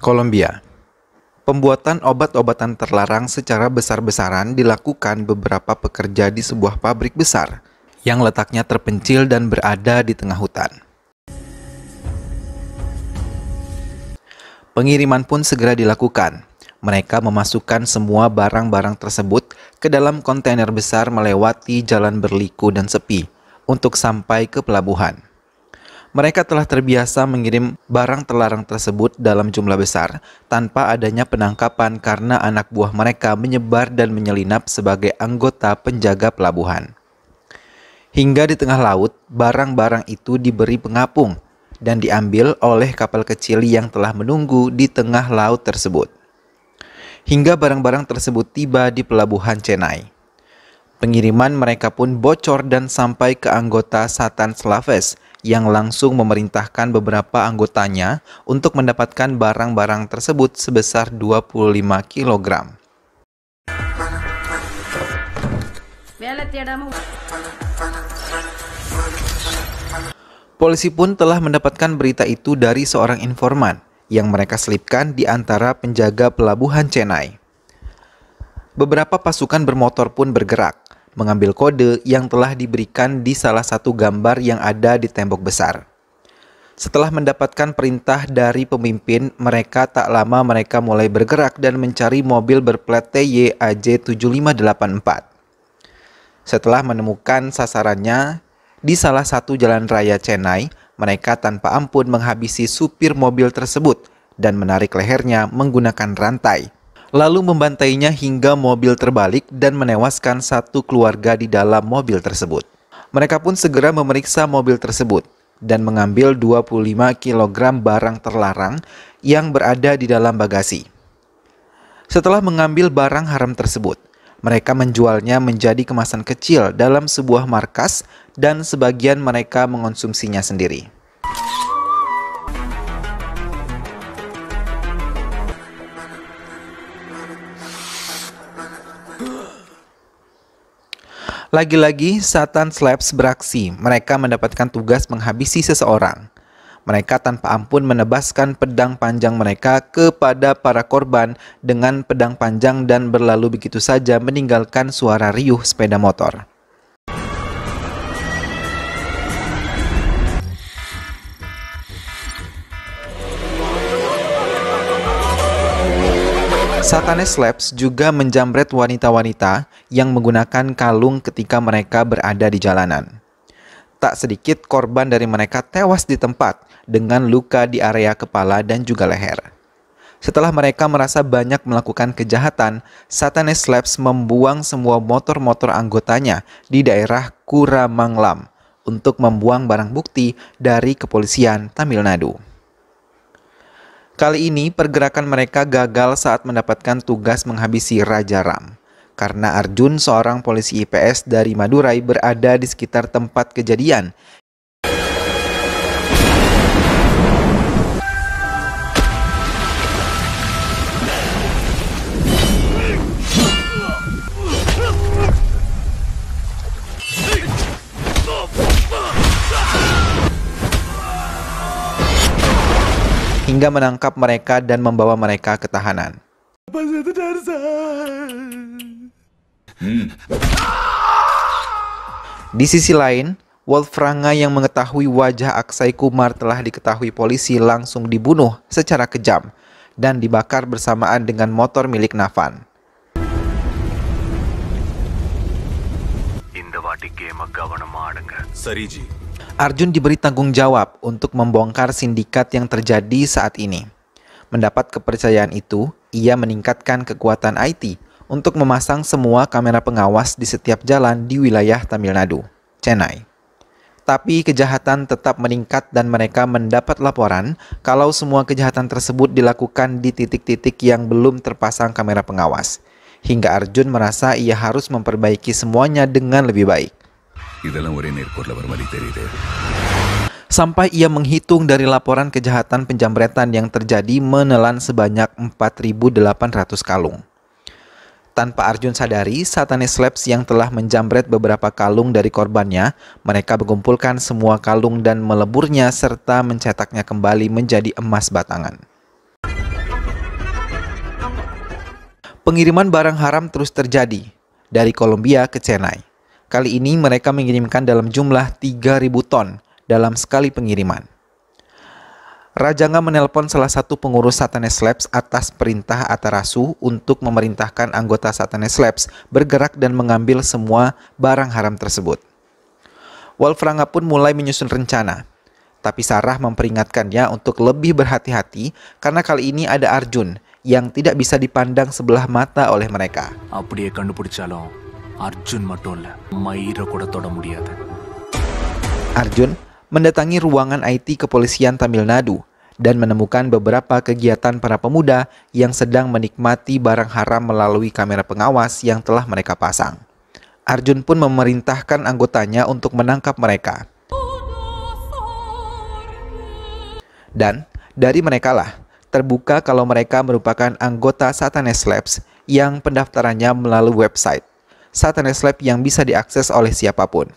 Kolombia Pembuatan obat-obatan terlarang secara besar-besaran dilakukan beberapa pekerja di sebuah pabrik besar yang letaknya terpencil dan berada di tengah hutan. Pengiriman pun segera dilakukan. Mereka memasukkan semua barang-barang tersebut ke dalam kontainer besar melewati jalan berliku dan sepi untuk sampai ke pelabuhan mereka telah terbiasa mengirim barang terlarang tersebut dalam jumlah besar tanpa adanya penangkapan karena anak buah mereka menyebar dan menyelinap sebagai anggota penjaga pelabuhan. Hingga di tengah laut, barang-barang itu diberi pengapung dan diambil oleh kapal kecil yang telah menunggu di tengah laut tersebut. Hingga barang-barang tersebut tiba di pelabuhan Chennai. Pengiriman mereka pun bocor dan sampai ke anggota Satan Slaves yang langsung memerintahkan beberapa anggotanya untuk mendapatkan barang-barang tersebut sebesar 25 kg. Polisi pun telah mendapatkan berita itu dari seorang informan yang mereka selipkan di antara penjaga pelabuhan Chennai. Beberapa pasukan bermotor pun bergerak mengambil kode yang telah diberikan di salah satu gambar yang ada di tembok besar. Setelah mendapatkan perintah dari pemimpin, mereka tak lama mereka mulai bergerak dan mencari mobil berplat tyaj 7584 Setelah menemukan sasarannya di salah satu jalan raya Chennai, mereka tanpa ampun menghabisi supir mobil tersebut dan menarik lehernya menggunakan rantai lalu membantainya hingga mobil terbalik dan menewaskan satu keluarga di dalam mobil tersebut. Mereka pun segera memeriksa mobil tersebut dan mengambil 25 kg barang terlarang yang berada di dalam bagasi. Setelah mengambil barang haram tersebut, mereka menjualnya menjadi kemasan kecil dalam sebuah markas dan sebagian mereka mengonsumsinya sendiri. Lagi-lagi, Satan Slaps beraksi. Mereka mendapatkan tugas menghabisi seseorang. Mereka tanpa ampun menebaskan pedang panjang mereka kepada para korban dengan pedang panjang dan berlalu begitu saja meninggalkan suara riuh sepeda motor. Satanes Labs juga menjamret wanita-wanita yang menggunakan kalung ketika mereka berada di jalanan. Tak sedikit korban dari mereka tewas di tempat dengan luka di area kepala dan juga leher. Setelah mereka merasa banyak melakukan kejahatan, Satanes Labs membuang semua motor-motor anggotanya di daerah Kuramanglam untuk membuang barang bukti dari kepolisian Tamil Nadu. Kali ini pergerakan mereka gagal saat mendapatkan tugas menghabisi Raja Ram. Karena Arjun, seorang polisi IPS dari Madurai, berada di sekitar tempat kejadian, hingga menangkap mereka dan membawa mereka ke tahanan. Di sisi lain, Wolfranga yang mengetahui wajah Aksai Kumar telah diketahui polisi langsung dibunuh secara kejam dan dibakar bersamaan dengan motor milik Navan. Sariji. Arjun diberi tanggung jawab untuk membongkar sindikat yang terjadi saat ini. Mendapat kepercayaan itu, ia meningkatkan kekuatan IT untuk memasang semua kamera pengawas di setiap jalan di wilayah Tamil Nadu, Chennai. Tapi kejahatan tetap meningkat dan mereka mendapat laporan kalau semua kejahatan tersebut dilakukan di titik-titik yang belum terpasang kamera pengawas. Hingga Arjun merasa ia harus memperbaiki semuanya dengan lebih baik இதெல்லாம் ஒரே நேர்கோட்டில் வர மாதிரி தெரியுது sampai ia menghitung dari laporan kejahatan penjamretan yang terjadi menelan sebanyak 4.800 kalung. Tanpa Arjun sadari, Satanis Labs yang telah menjamret beberapa kalung dari korbannya, mereka mengumpulkan semua kalung dan meleburnya serta mencetaknya kembali menjadi emas batangan. Pengiriman barang haram terus terjadi, dari Kolombia ke Chennai. Kali ini mereka mengirimkan dalam jumlah 3.000 ton dalam sekali pengiriman. Rajanga menelpon salah satu pengurus Satanes Labs atas perintah Atarasu untuk memerintahkan anggota Satanes Labs bergerak dan mengambil semua barang haram tersebut. Wolfranga pun mulai menyusun rencana, tapi Sarah memperingatkannya untuk lebih berhati-hati karena kali ini ada Arjun yang tidak bisa dipandang sebelah mata oleh mereka. dia Arjun மட்டும் இல்லை மயிரை கூட தொட முடியாது mendatangi ruangan IT Kepolisian Tamil Nadu dan menemukan beberapa kegiatan para pemuda yang sedang menikmati barang haram melalui kamera pengawas yang telah mereka pasang. Arjun pun memerintahkan anggotanya untuk menangkap mereka. Dan dari merekalah terbuka kalau mereka merupakan anggota Satanes Labs yang pendaftarannya melalui website. Saturn Lab yang bisa diakses oleh siapapun.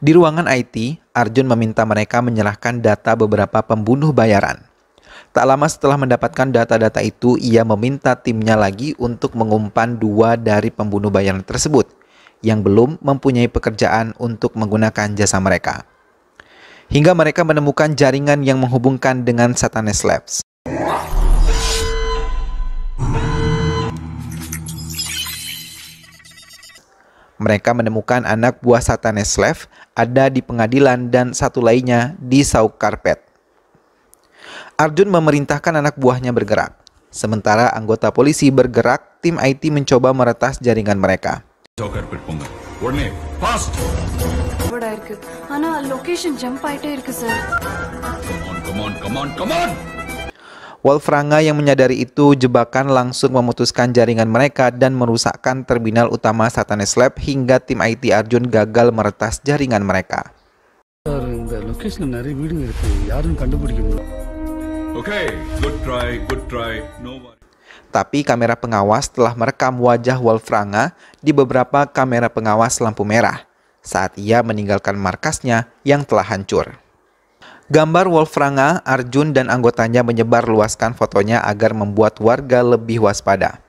Di ruangan IT, Arjun meminta mereka menyerahkan data beberapa pembunuh bayaran. Tak lama setelah mendapatkan data-data itu, ia meminta timnya lagi untuk mengumpan dua dari pembunuh bayaran tersebut yang belum mempunyai pekerjaan untuk menggunakan jasa mereka. Hingga mereka menemukan jaringan yang menghubungkan dengan Satanes Labs. Mereka menemukan anak buah Sataneslev ada di pengadilan dan satu lainnya di sauk karpet. Arjun memerintahkan anak buahnya bergerak. Sementara anggota polisi bergerak, tim IT mencoba meretas jaringan mereka. Come on, come on, come on, come on! Wolfranga yang menyadari itu jebakan langsung memutuskan jaringan mereka dan merusakkan terminal utama Satanes Lab hingga tim IT Arjun gagal meretas jaringan mereka. Tapi kamera pengawas telah merekam wajah Wolfranga di beberapa kamera pengawas lampu merah saat ia meninggalkan markasnya yang telah hancur. Gambar Wolfranga, Arjun, dan anggotanya menyebar luaskan fotonya agar membuat warga lebih waspada.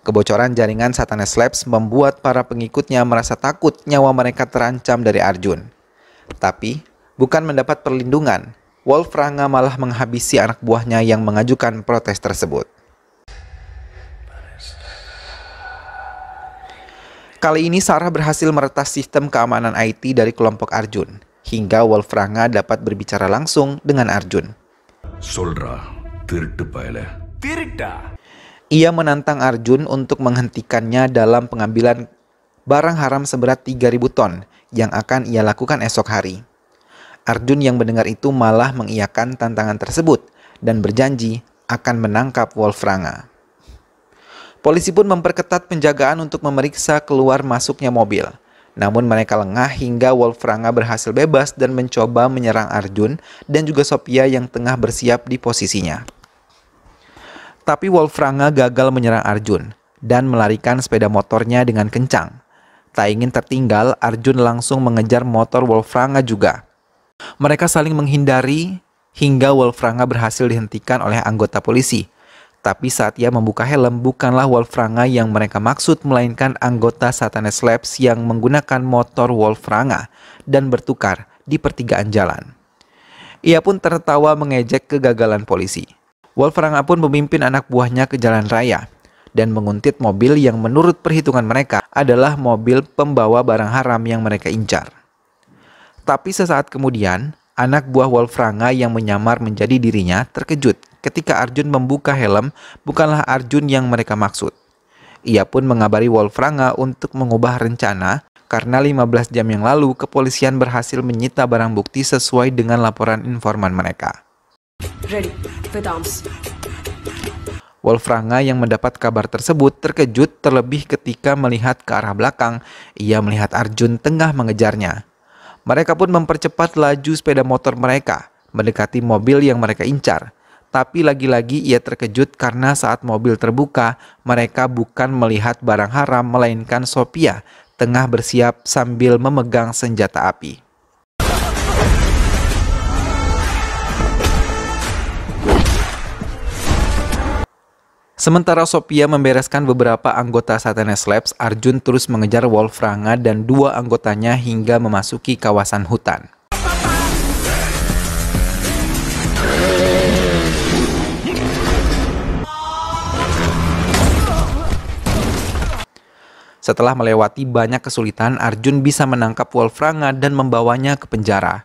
Kebocoran jaringan Satanes Labs membuat para pengikutnya merasa takut nyawa mereka terancam dari Arjun. Tapi, bukan mendapat perlindungan, Wolfranga malah menghabisi anak buahnya yang mengajukan protes tersebut. Kali ini Sarah berhasil meretas sistem keamanan IT dari kelompok Arjun, hingga Wolfranga dapat berbicara langsung dengan Arjun. Soldra, Ia menantang Arjun untuk menghentikannya dalam pengambilan barang haram seberat 3.000 ton yang akan ia lakukan esok hari. Arjun yang mendengar itu malah mengiyakan tantangan tersebut dan berjanji akan menangkap Wolfranga. Polisi pun memperketat penjagaan untuk memeriksa keluar masuknya mobil. Namun mereka lengah hingga Wolfranga berhasil bebas dan mencoba menyerang Arjun dan juga Sophia yang tengah bersiap di posisinya. Tapi Wolfranga gagal menyerang Arjun dan melarikan sepeda motornya dengan kencang. Tak ingin tertinggal, Arjun langsung mengejar motor Wolfranga juga. Mereka saling menghindari hingga Wolfranga berhasil dihentikan oleh anggota polisi. Tapi saat ia membuka helm, bukanlah Wolfranga yang mereka maksud, melainkan anggota Satanes Labs yang menggunakan motor Wolfranga dan bertukar di pertigaan jalan. Ia pun tertawa mengejek kegagalan polisi. Wolfranga pun memimpin anak buahnya ke jalan raya dan menguntit mobil yang menurut perhitungan mereka adalah mobil pembawa barang haram yang mereka incar. Tapi sesaat kemudian, anak buah Wolfranga yang menyamar menjadi dirinya terkejut Ketika Arjun membuka helm, bukanlah Arjun yang mereka maksud. Ia pun mengabari Wolfranga untuk mengubah rencana karena 15 jam yang lalu kepolisian berhasil menyita barang bukti sesuai dengan laporan informan mereka. Ready, with arms. Wolfranga yang mendapat kabar tersebut terkejut terlebih ketika melihat ke arah belakang. Ia melihat Arjun tengah mengejarnya. Mereka pun mempercepat laju sepeda motor mereka mendekati mobil yang mereka incar tapi lagi-lagi ia terkejut karena saat mobil terbuka, mereka bukan melihat barang haram, melainkan Sophia tengah bersiap sambil memegang senjata api. Sementara Sophia membereskan beberapa anggota Satanás Labs, Arjun terus mengejar Wolfranga dan dua anggotanya hingga memasuki kawasan hutan. Setelah melewati banyak kesulitan, Arjun bisa menangkap Wolfranga dan membawanya ke penjara.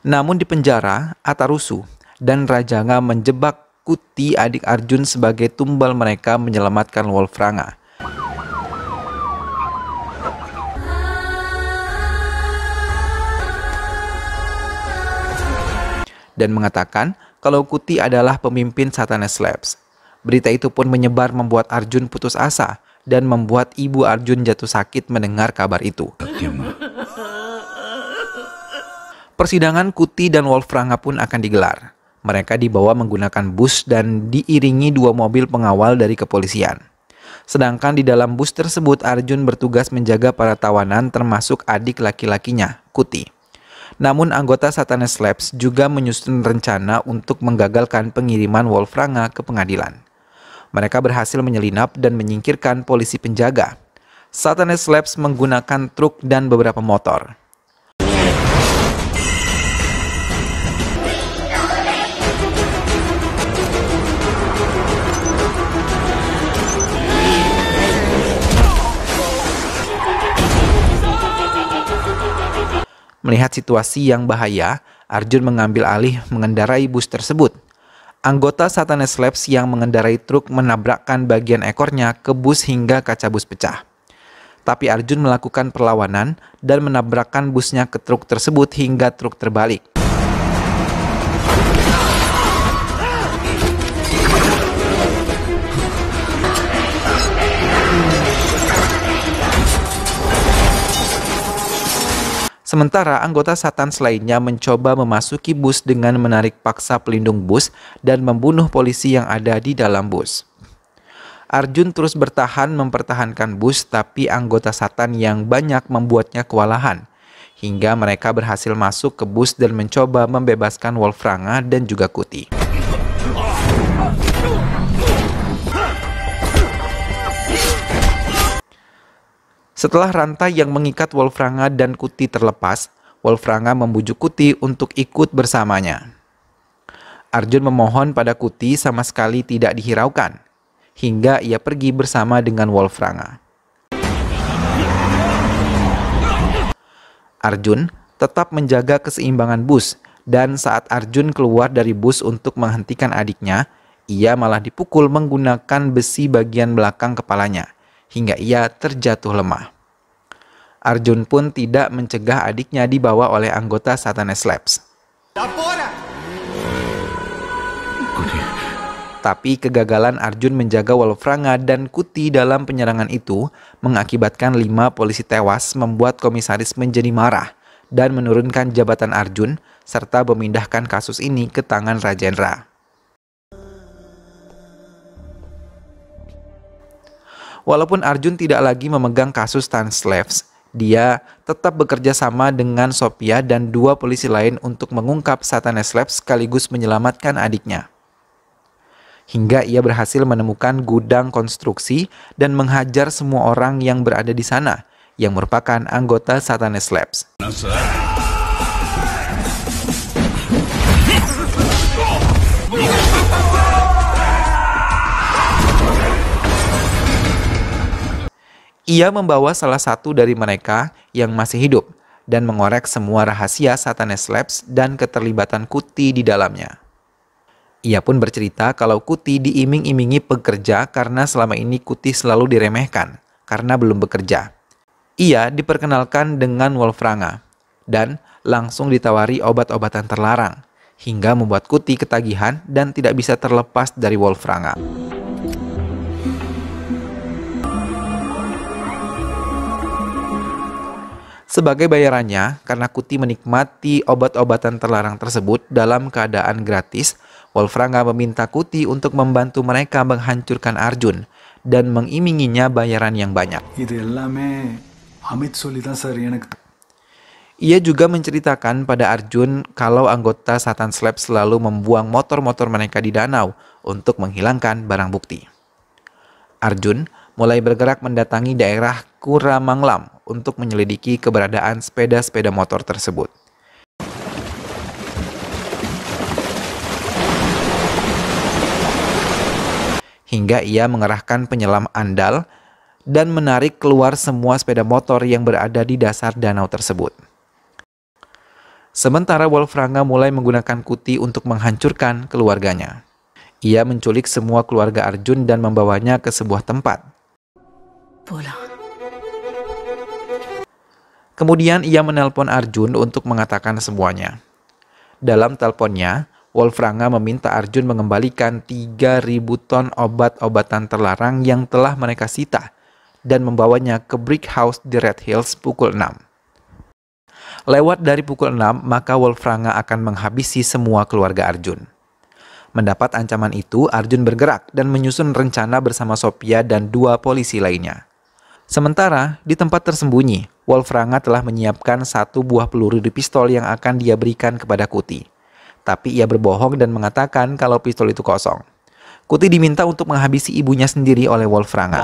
Namun di penjara, Atarusu dan Rajanga menjebak Kuti adik Arjun sebagai tumbal mereka menyelamatkan Wolfranga. dan mengatakan kalau Kuti adalah pemimpin Satanas Labs. Berita itu pun menyebar membuat Arjun putus asa dan membuat ibu Arjun jatuh sakit mendengar kabar itu. Iya, Persidangan Kuti dan Wolfranga pun akan digelar. Mereka dibawa menggunakan bus dan diiringi dua mobil pengawal dari kepolisian. Sedangkan di dalam bus tersebut Arjun bertugas menjaga para tawanan termasuk adik laki-lakinya, Kuti. Namun anggota Satanes Labs juga menyusun rencana untuk menggagalkan pengiriman Wolfranga ke pengadilan. Mereka berhasil menyelinap dan menyingkirkan polisi penjaga. Satanist Labs menggunakan truk dan beberapa motor. Melihat situasi yang bahaya, Arjun mengambil alih mengendarai bus tersebut. Anggota Satanes Labs yang mengendarai truk menabrakkan bagian ekornya ke bus hingga kaca bus pecah. Tapi Arjun melakukan perlawanan dan menabrakkan busnya ke truk tersebut hingga truk terbalik. Sementara anggota Satan lainnya mencoba memasuki bus dengan menarik paksa pelindung bus dan membunuh polisi yang ada di dalam bus. Arjun terus bertahan mempertahankan bus tapi anggota Satan yang banyak membuatnya kewalahan. Hingga mereka berhasil masuk ke bus dan mencoba membebaskan Wolfranga dan juga Kuti. Setelah rantai yang mengikat Wolfranga dan Kuti terlepas, Wolfranga membujuk Kuti untuk ikut bersamanya. Arjun memohon pada Kuti sama sekali tidak dihiraukan, hingga ia pergi bersama dengan Wolfranga. Arjun tetap menjaga keseimbangan bus dan saat Arjun keluar dari bus untuk menghentikan adiknya, ia malah dipukul menggunakan besi bagian belakang kepalanya – hingga ia terjatuh lemah. Arjun pun tidak mencegah adiknya dibawa oleh anggota Satanes Labs. Tapi kegagalan Arjun menjaga Wolfranga dan Kuti dalam penyerangan itu mengakibatkan lima polisi tewas membuat komisaris menjadi marah dan menurunkan jabatan Arjun serta memindahkan kasus ini ke tangan Rajendra. Walaupun Arjun tidak lagi memegang kasus Tanslevs, dia tetap bekerja sama dengan Sophia dan dua polisi lain untuk mengungkap Sataneslevs sekaligus menyelamatkan adiknya. Hingga ia berhasil menemukan gudang konstruksi dan menghajar semua orang yang berada di sana, yang merupakan anggota Sataneslevs. Nah, Ia membawa salah satu dari mereka yang masih hidup dan mengorek semua rahasia Satanes Labs dan keterlibatan Kuti di dalamnya. Ia pun bercerita kalau Kuti diiming-imingi pekerja karena selama ini Kuti selalu diremehkan karena belum bekerja. Ia diperkenalkan dengan Wolfranga dan langsung ditawari obat-obatan terlarang hingga membuat Kuti ketagihan dan tidak bisa terlepas dari Wolfranga. Sebagai bayarannya, karena Kuti menikmati obat-obatan terlarang tersebut dalam keadaan gratis, Wolfranga meminta Kuti untuk membantu mereka menghancurkan Arjun dan mengiminginya bayaran yang banyak. Iya Ia juga menceritakan pada Arjun kalau anggota Satan Slab selalu membuang motor-motor mereka di danau untuk menghilangkan barang bukti. Arjun mulai bergerak mendatangi daerah Kuramanglam untuk menyelidiki keberadaan sepeda-sepeda motor tersebut. Hingga ia mengerahkan penyelam andal dan menarik keluar semua sepeda motor yang berada di dasar danau tersebut. Sementara Wolfranga mulai menggunakan kuti untuk menghancurkan keluarganya. Ia menculik semua keluarga Arjun dan membawanya ke sebuah tempat. Pulang. Kemudian ia menelpon Arjun untuk mengatakan semuanya. Dalam teleponnya, Wolfranga meminta Arjun mengembalikan 3.000 ton obat-obatan terlarang yang telah mereka sita dan membawanya ke Brick House di Red Hills pukul 6. Lewat dari pukul 6, maka Wolfranga akan menghabisi semua keluarga Arjun. Mendapat ancaman itu, Arjun bergerak dan menyusun rencana bersama Sophia dan dua polisi lainnya. Sementara di tempat tersembunyi, Wolfranga telah menyiapkan satu buah peluru di pistol yang akan dia berikan kepada Kuti. Tapi ia berbohong dan mengatakan kalau pistol itu kosong. Kuti diminta untuk menghabisi ibunya sendiri oleh Wolfranga.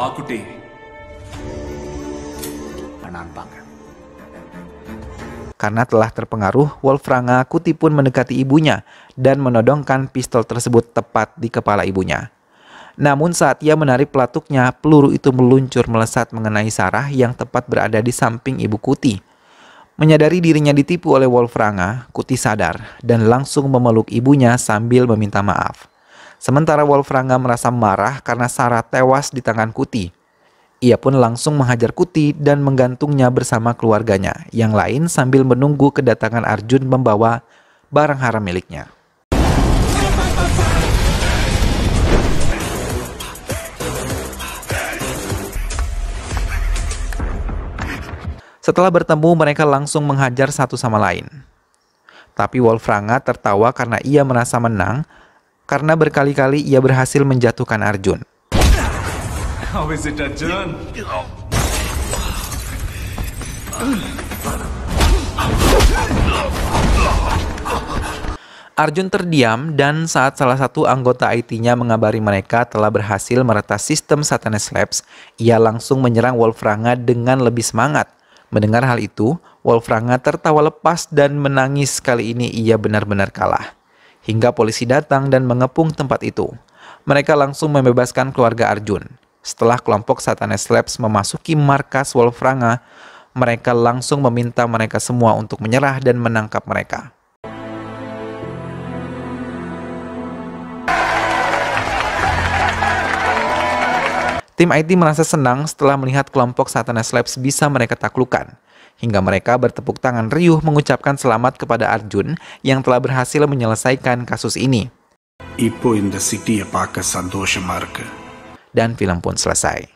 Karena telah terpengaruh, Wolfranga Kuti pun mendekati ibunya dan menodongkan pistol tersebut tepat di kepala ibunya. Namun saat ia menarik pelatuknya, peluru itu meluncur melesat mengenai Sarah yang tepat berada di samping ibu Kuti. Menyadari dirinya ditipu oleh Wolfranga, Kuti sadar dan langsung memeluk ibunya sambil meminta maaf. Sementara Wolfranga merasa marah karena Sarah tewas di tangan Kuti. Ia pun langsung menghajar Kuti dan menggantungnya bersama keluarganya yang lain sambil menunggu kedatangan Arjun membawa barang haram miliknya. Setelah bertemu, mereka langsung menghajar satu sama lain. Tapi Wolfranga tertawa karena ia merasa menang, karena berkali-kali ia berhasil menjatuhkan Arjun. Arjun? terdiam dan saat salah satu anggota IT-nya mengabari mereka telah berhasil meretas sistem Satanist Labs, ia langsung menyerang Wolfranga dengan lebih semangat Mendengar hal itu, Wolfranga tertawa lepas dan menangis kali ini ia benar-benar kalah. Hingga polisi datang dan mengepung tempat itu. Mereka langsung membebaskan keluarga Arjun. Setelah kelompok Satanes Labs memasuki markas Wolfranga, mereka langsung meminta mereka semua untuk menyerah dan menangkap mereka. Tim IT merasa senang setelah melihat kelompok Satanas Labs bisa mereka taklukan. Hingga mereka bertepuk tangan riuh mengucapkan selamat kepada Arjun yang telah berhasil menyelesaikan kasus ini. Ipo in the city marka. Dan film pun selesai.